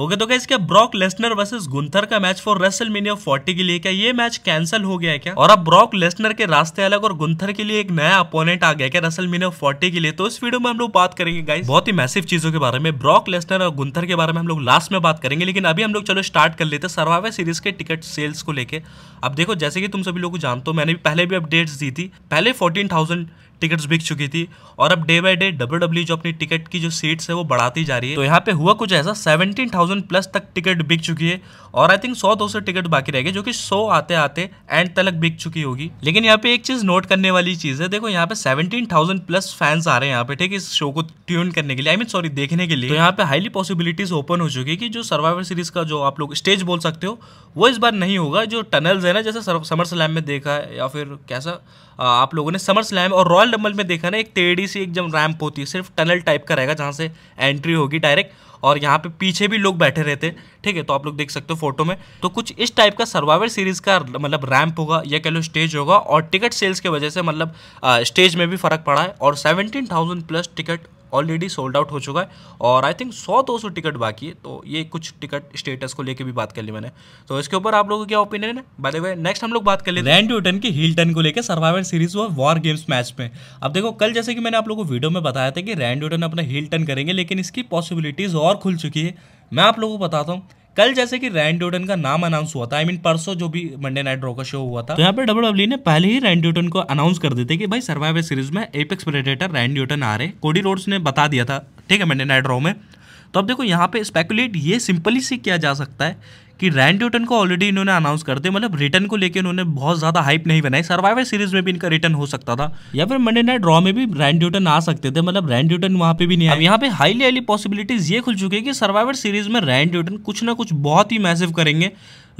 okay तो क्या Brock Lesnar versus Gunther का match for WrestleMania forty के लिए क्या ये मैच कैंसिल हो गया है क्या और अब ब्रॉक लेस्नर के रास्ते अलग और गुंथर के लिए एक नया अपोनेंट आ गया क्या रेसल मीनिया फोर्टी के लिए तो इस वीडियो में हम लोग बात करेंगे गाइस बहुत ही मैसिव चीजों के बारे में ब्रॉक लेस्नर और गुंथर के बारे में हम लोग लास्ट में बात करेंगे लेकिन अभी हम लोग चलो स्टार्ट कर लेते सर्वाइवर सीरीज के टिकट सेल्स को लेकर अब देखो जैसे कि तुम सभी लोग जानते हो मैंने पहले भी अपडेट्स दी थी पहले फोर्टीन टिकट्स बिक चुकी थी और अब day by day W W e जो अपनी टिकट की जो सीट्स है वो बढ़ाती जा रही है तो यहाँ पे हुआ कुछ ऐसा 17,000 प्लस तक टिकट बिक चुकी है और आई थिंक 100 दो सौ टिकट बाकी रहेगी जो कि 100 आते आते एंड तक बिक चुकी होगी लेकिन यहाँ पे एक चीज नोट करने वाली चीज है देखो यहाँ पे सेवनटीन प्लस फैंस आ रहे हैं यहाँ पे ठीक है इस शो को ट्यून करने के लिए आई मीन सॉरी देखने के लिए तो यहाँ पे हाईली पॉसिबिलिटीज ओपन हो चुकी है कि जो सर्वाइवर सीरीज का जो आप लोग स्टेज बोल सकते हो वो इस बार नहीं होगा जो टनल्स है ना जैसे समर स्लैम में देखा है या फिर कैसा आप लोगों ने समर स्लैम और रॉयल डम्बल में देखा ना एक टेढ़ी सी एक जब रैम्प होती है सिर्फ टनल टाइप का रहेगा जहाँ से एंट्री होगी डायरेक्ट और यहाँ पे पीछे भी लोग बैठे रहते हैं ठीक है तो आप लोग देख सकते हो फोटो में तो कुछ इस टाइप का सर्वाइवर सीरीज का मतलब रैंप होगा या कह लो स्टेज होगा और टिकट सेल्स की वजह से मतलब स्टेज में भी फर्क पड़ा है और seventeen thousand plus ticket already sold out हो चुका है और आई थिंक सौ दो सौ टिकट बाकी है तो ये कुछ टिकट स्टेटस को लेकर भी बात कर ली मैंने तो इसके ऊपर आप लोगों का क्या ओपिनियन है बाय द वे नेक्स्ट हम लोग बात कर लेते हैं न्यूटन की हिल टन को लेकर सर्वाइवल सीरीज हुआ वॉर गेम्स मैच में अब देखो कल जैसे कि मैंने आप लोगों को वीडियो में बताया था कि रैंड अपना हिल टन करेंगे लेकिन इसकी पॉसिबिलिटीज़ और खुल चुकी है मैं आप लोगों को बताता हूँ कल जैसे कि रैन ड्यूटन का नाम अनाउंस हुआ था आई मीन परसों जो भी मंडे नाइट रॉ का शो हुआ था तो यहाँ पे डब्ल्यू डब्ल्यू ने पहले ही रैन ड्यूटन को अनाउंस कर देते कि भाई सर्वाइवर सीरीज में Apex Predator Randy Orton रहे कोडी रोड्स ने बता दिया था ठीक है मंडे नाइट रॉ में तो अब देखो यहाँ पे स्पेकुलेट ये सिंपली से किया जा सकता है कि रैन ड्यूटन को ऑलरेडी इन्होंने अनाउंस कर दिया मतलब रिटर्न को लेकर उन्होंने बहुत ज्यादा हाइप नहीं बनाई सर्वाइवर सीरीज में भी इनका रिटर्न हो सकता था या फिर मंडे नाइट ड्रॉ में भी रैन ड्यूटन आ सकते थे मतलब रैन ड्यूटन वहां पे भी नहीं अब यहाँ पे हाईली हाईली पॉसिबिलिटीज ये खुल चुकी है कि सर्वाइवर सीरीज में रैन ड्यूटन कुछ ना कुछ बहुत ही मैसिव करेंगे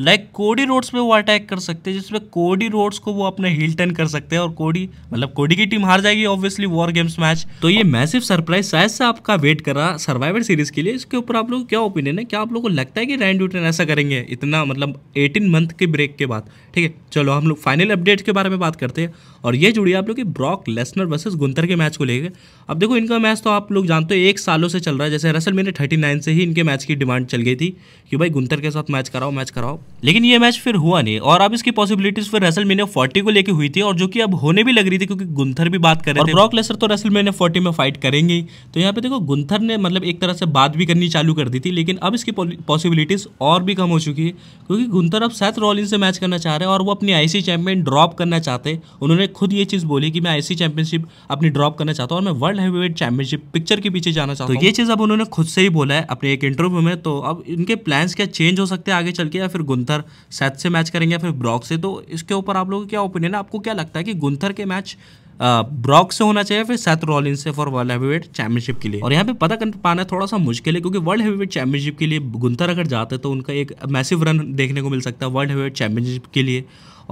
लाइक कोडी रोड्स पे वो अटैक कर सकते हैं जिसमें कोडी रोड्स को वो अपने हिल टर्न कर सकते हैं और कोडी मतलब कोडी की टीम हार जाएगी ऑब्वियसली वॉर गेम्स मैच तो ये मैसिव सरप्राइज शायद से आपका वेट कर रहा सर्वाइवर सीरीज के लिए इसके ऊपर आप लोग क्या ओपिनियन है क्या आप लोग को लगता है कि रैंड ड्यूटन ऐसा करेंगे इतना मतलब एटीन मंथ के ब्रेक के बाद ठीक है चलो हम लोग फाइनल अपडेट के बारे में बात करते हैं और ये जुड़ी आप लोग की ब्रॉक लेसनर वर्सेज गुंतर के मैच को लेकर अब देखो इनका मैच तो आप लोग जानते हो एक सालों से चल रहा है जैसे रसल मेरे थर्टी से ही इनके मैच की डिमांड चल गई थी कि भाई गुंतर के साथ मैच कराओ मैच कराओ लेकिन ये मैच फिर हुआ नहीं और अब इसकी पॉसिबिलिटीज फिर रेसल मीनिया फोर्टी को लेकर हुई थी और जो कि अब होने भी लग रही थी क्योंकि गुंथर भी बात कर रहे थे ब्रॉक लेसर तो रेसल मीनिया फोर्टी में फाइट करेंगे तो यहाँ पे देखो गुंथर ने मतलब एक तरह से बात भी करनी चालू कर दी थी लेकिन अब इसकी पॉसिबिलिटीज और भी कम हो चुकी है क्योंकि गुंथर अब सैथ रॉलिन से मैच करना चाह रहे हैं और वो अपनी आईसी चैंपियन ड्रॉप करना चाहते उन्होंने खुद ये चीज़ बोली कि मैं आईसी चैंपियनशिप अपनी ड्रॉप करना चाहता हूँ और मैं वर्ल्ड हैवी चैंपियनशिप पिक्चर के पीछे जाना चाहता तो हूँ ये चीज़ अब उन्होंने खुद से ही बोला है अपने एक इंटरव्यू में तो अब इनके प्लान्स क्या चेंज हो सकते हैं आगे चल के या फिर गुंथर सेट से मैच करेंगे या फिर ब्रॉक से तो इसके ऊपर आप लोगों का क्या ओपिनियन है आपको क्या लगता है कि गुंथर के मैच ब्रॉक से होना चाहिए फिर सेथ रॉलिन से फॉर वर्ल्ड हैवीवेट चैंपियनशिप के लिए और यहाँ पे पता कर पाना थोड़ा सा मुश्किल है क्योंकि वर्ल्ड हैवीवेट चैंपियनशिप के लिए गुंतर अगर जाते तो उनका एक मैसिव रन देखने को मिल सकता है वर्ल्ड हैवीवेट चैंपियनशिप के लिए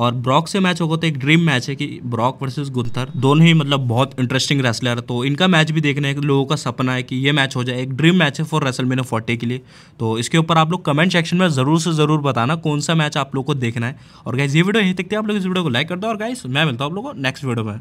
और ब्रॉक से मैच होगा तो एक ड्रीम मैच है कि ब्रॉक वर्सेस गुंथर दोनों ही मतलब बहुत इंटरेस्टिंग रेसलर है तो इनका मैच भी देखने लोगों का सपना है कि ये मैच हो जाए एक ड्रीम मैच है फॉर रेसल मेनो फोर्टी के लिए तो इसके ऊपर आप लोग कमेंट सेक्शन में ज़रूर से ज़रूर बताना कौन सा मैच आप लोग को देखना है और गाइज ये वीडियो यही देखते हैं आप लोग इस वीडियो को लाइक कर दो और गाइस मैं मिलता हूँ आप लोग को नेक्स्ट वीडियो में